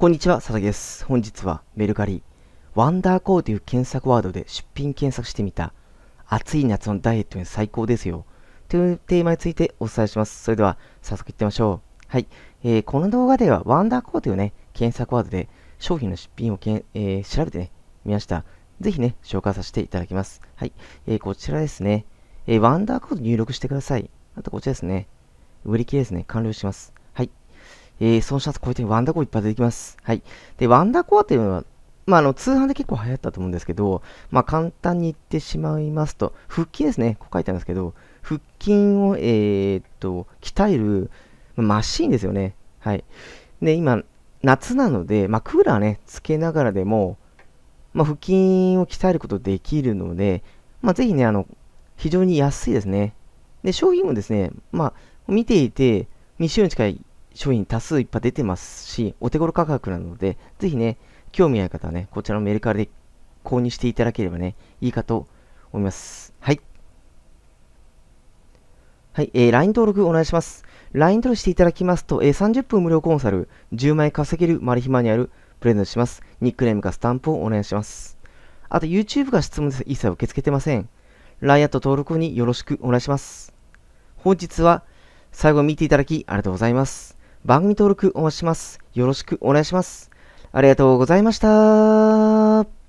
こんにちは、佐々木です。本日はメルカリ、ワンダーコーという検索ワードで出品検索してみた、暑い夏のダイエットに最高ですよ、というテーマについてお伝えします。それでは、早速いってみましょう。はい、えー、この動画では、ワンダーコーというね、検索ワードで商品の出品をけん、えー、調べてね、見ました。ぜひね、紹介させていただきます。はい、えー、こちらですね、えー、ワンダーコード入力してください。あとこちらですね、売り切れですね、完了します。えー、そのシャツこうやってワンダコアいっぱい出てきます。はい。で、ワンダコアというのは、まあ、あの通販で結構流行ったと思うんですけど、まあ、簡単に言ってしまいますと、腹筋ですね、こう書いてあるんですけど、腹筋を、えー、っと鍛えるマシンですよね。はい。で、今、夏なので、まあ、クーラーね、つけながらでも、まあ、腹筋を鍛えることできるので、まあ、ぜひね、あの、非常に安いですね。で、商品もですね、まあ、見ていて、2週に近い商品多数いっぱい出てますし、お手頃価格なので、ぜひね、興味ある方はね、こちらのメルカリで購入していただければね、いいかと思います。はい。はい、えー、LINE 登録お願いします。LINE 登録していただきますと、えー、30分無料コンサル、10万円稼げるマルヒマニュアル、プレゼントします。ニックネームかスタンプをお願いします。あと、YouTube が質問です一切受け付けてません。LINE アット登録によろしくお願いします。本日は最後見ていただきありがとうございます。番組登録お待ちします。よろしくお願いします。ありがとうございました。